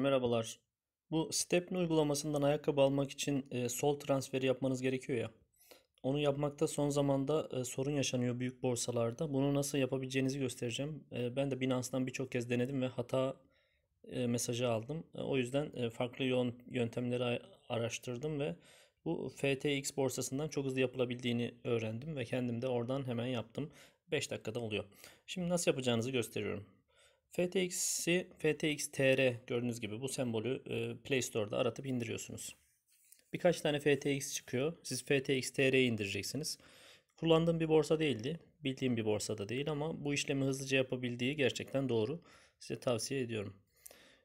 Merhabalar. Bu Stepne uygulamasından ayakkabı almak için e, sol transferi yapmanız gerekiyor ya. Onu yapmakta son zamanda e, sorun yaşanıyor büyük borsalarda. Bunu nasıl yapabileceğinizi göstereceğim. E, ben de Binance'dan birçok kez denedim ve hata e, mesajı aldım. E, o yüzden e, farklı yöntemleri araştırdım ve bu FTX borsasından çok hızlı yapılabildiğini öğrendim ve kendim de oradan hemen yaptım. 5 dakikada oluyor. Şimdi nasıl yapacağınızı gösteriyorum. FTX'i FTXTR TR gördüğünüz gibi bu sembolü e, Play Store'da aratıp indiriyorsunuz. Birkaç tane FTX çıkıyor. Siz FTX indireceksiniz. Kullandığım bir borsa değildi. Bildiğim bir borsa da değil ama bu işlemi hızlıca yapabildiği gerçekten doğru. Size tavsiye ediyorum.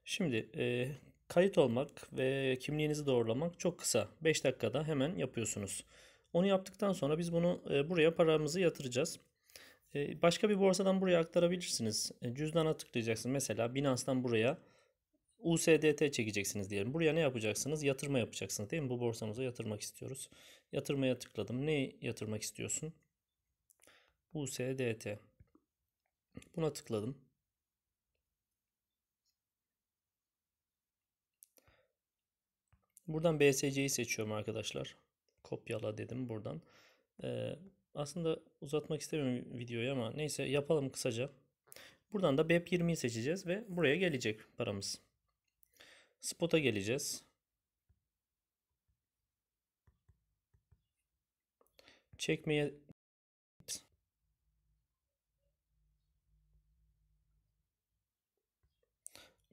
Şimdi e, kayıt olmak ve kimliğinizi doğrulamak çok kısa. 5 dakikada hemen yapıyorsunuz. Onu yaptıktan sonra biz bunu e, buraya paramızı yatıracağız. Ee, başka bir borsadan buraya aktarabilirsiniz. E, Cüzdana tıklayacaksınız. Mesela Binance'dan buraya USDT çekeceksiniz diyelim. Buraya ne yapacaksınız? Yatırma yapacaksınız değil mi? Bu borsamıza yatırmak istiyoruz. Yatırmaya tıkladım. Ne yatırmak istiyorsun? USDT. Buna tıkladım. Buradan BSC'yi seçiyorum arkadaşlar. Kopyala dedim buradan. Ee, aslında uzatmak istemiyorum videoyu ama neyse yapalım kısaca. Buradan da BEP20'yi seçeceğiz ve buraya gelecek paramız. Spot'a geleceğiz. Çekmeye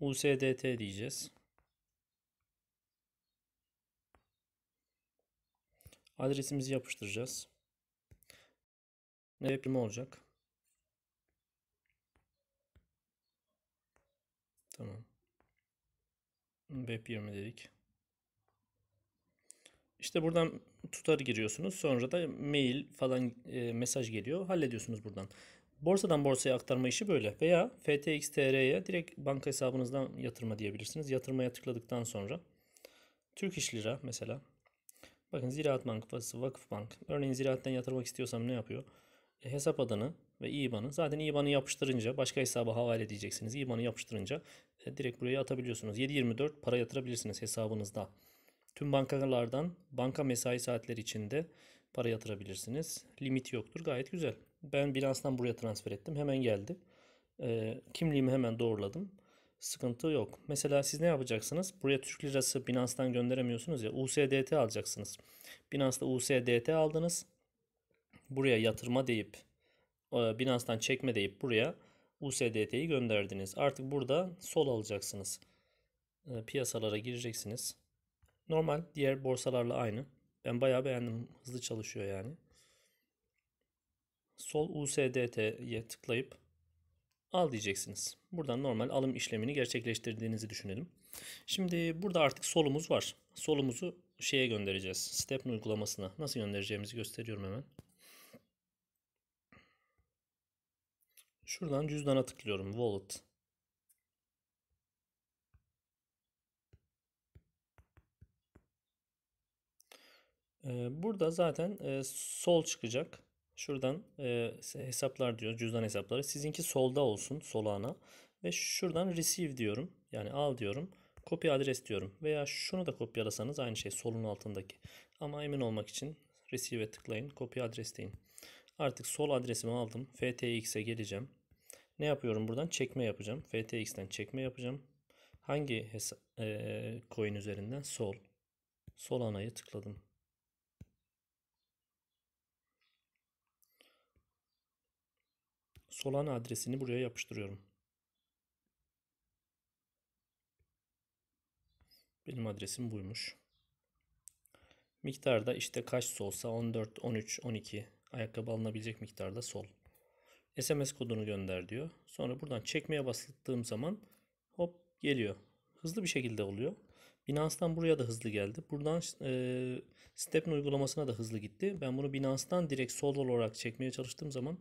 USDT diyeceğiz. Adresimizi yapıştıracağız. M prime olacak. Tamam. Web 20 dedik. İşte buradan tutar giriyorsunuz. Sonra da mail falan e, mesaj geliyor. Hallediyorsunuz buradan. Borsadan borsaya aktarma işi böyle. Veya FTX TR'ye direkt banka hesabınızdan yatırma diyebilirsiniz. Yatırmaya tıkladıktan sonra Türk İş Lira mesela. Bakın Ziraat Bankası, Vakıf Bank. Örneğin Ziraat'ten yatırmak istiyorsam ne yapıyor? E, hesap adını ve IBAN'ı zaten IBAN'ı yapıştırınca başka hesaba havale edeceksiniz. IBAN'ı yapıştırınca e, direkt buraya atabiliyorsunuz. 7.24 para yatırabilirsiniz hesabınızda. Tüm bankalardan banka mesai saatleri içinde para yatırabilirsiniz. Limit yoktur. Gayet güzel. Ben bilanstan buraya transfer ettim. Hemen geldi. E, kimliğimi hemen doğruladım. Sıkıntı yok. Mesela siz ne yapacaksınız? Buraya Türk Lirası Binance'dan gönderemiyorsunuz ya. USDT alacaksınız. Binance'da USDT aldınız buraya yatırma deyip e, Binance'dan çekme deyip buraya USDT'yi gönderdiniz. Artık burada sol alacaksınız. E, piyasalara gireceksiniz. Normal diğer borsalarla aynı. Ben bayağı beğendim. Hızlı çalışıyor yani. Sol USDT'ye tıklayıp al diyeceksiniz. Buradan normal alım işlemini gerçekleştirdiğinizi düşünelim. Şimdi burada artık solumuz var. Solumuzu şeye göndereceğiz. Stepn uygulamasına. Nasıl göndereceğimizi gösteriyorum hemen. Şuradan cüzdana tıklıyorum. Wallet. Ee, burada zaten e, sol çıkacak. Şuradan e, hesaplar diyor. Cüzdan hesapları. Sizinki solda olsun. Solana. Ve şuradan receive diyorum. Yani al diyorum. Kopya adres diyorum. Veya şunu da kopyalasanız aynı şey solun altındaki. Ama emin olmak için receive'e tıklayın. Kopya adres deyin. Artık sol adresimi aldım. FTX'e geleceğim. Ne yapıyorum buradan? Çekme yapacağım. FTX'ten çekme yapacağım. Hangi hesa e coin üzerinden? Sol. Sol anayı tıkladım. Solana adresini buraya yapıştırıyorum. Benim adresim buymuş. Miktarda işte kaç solsa 14, 13, 12 ayakkabı alınabilecek miktarda sol. SMS kodunu gönder diyor. Sonra buradan çekmeye bastığım zaman hop geliyor. Hızlı bir şekilde oluyor. Binance'dan buraya da hızlı geldi. Buradan e, Step'in uygulamasına da hızlı gitti. Ben bunu Binance'dan direkt sol olarak çekmeye çalıştığım zaman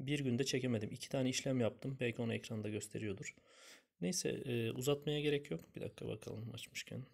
bir günde çekemedim. İki tane işlem yaptım. Belki onu ekranda gösteriyordur. Neyse e, uzatmaya gerek yok. Bir dakika bakalım açmışken.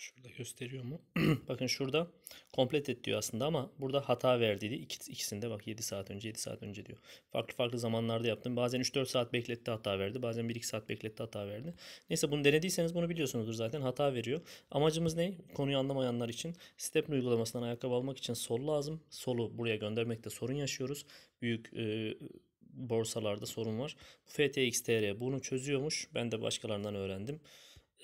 Şurada gösteriyor mu? Bakın şurada komplet et diyor aslında ama burada hata verdiydi. İki, ikisinde bak 7 saat önce 7 saat önce diyor. Farklı farklı zamanlarda yaptım. Bazen 3-4 saat bekletti hata verdi. Bazen 1-2 saat bekletti hata verdi. Neyse bunu denediyseniz bunu biliyorsunuzdur zaten hata veriyor. Amacımız ne? Konuyu anlamayanlar için step uygulamasından ayakkabı almak için sol lazım. Solu buraya göndermekte sorun yaşıyoruz. Büyük e, borsalarda sorun var. FTX TR bunu çözüyormuş. Ben de başkalarından öğrendim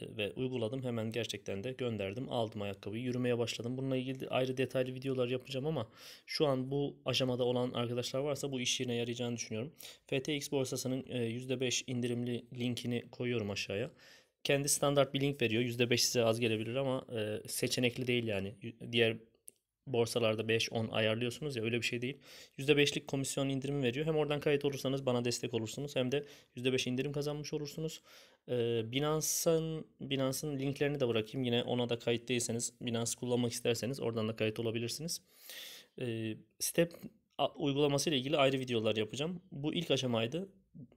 ve uyguladım. Hemen gerçekten de gönderdim. Aldım ayakkabıyı. Yürümeye başladım. Bununla ilgili ayrı detaylı videolar yapacağım ama şu an bu aşamada olan arkadaşlar varsa bu iş yerine yarayacağını düşünüyorum. FTX borsasının %5 e, indirimli linkini koyuyorum aşağıya. Kendi standart bir link veriyor. %5 size az gelebilir ama e, seçenekli değil yani. Diğer borsalarda 5-10 ayarlıyorsunuz ya öyle bir şey değil. %5'lik komisyon indirimi veriyor. Hem oradan kayıt olursanız bana destek olursunuz hem de %5 indirim kazanmış olursunuz. Ee, Binance'ın Binance'ın linklerini de bırakayım. Yine ona da kayıt değilseniz Binance kullanmak isterseniz oradan da kayıt olabilirsiniz. Ee, step uygulaması ile ilgili ayrı videolar yapacağım. Bu ilk aşamaydı.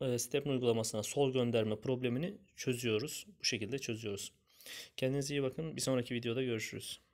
Ee, Step'in uygulamasına sol gönderme problemini çözüyoruz. Bu şekilde çözüyoruz. Kendinize iyi bakın. Bir sonraki videoda görüşürüz.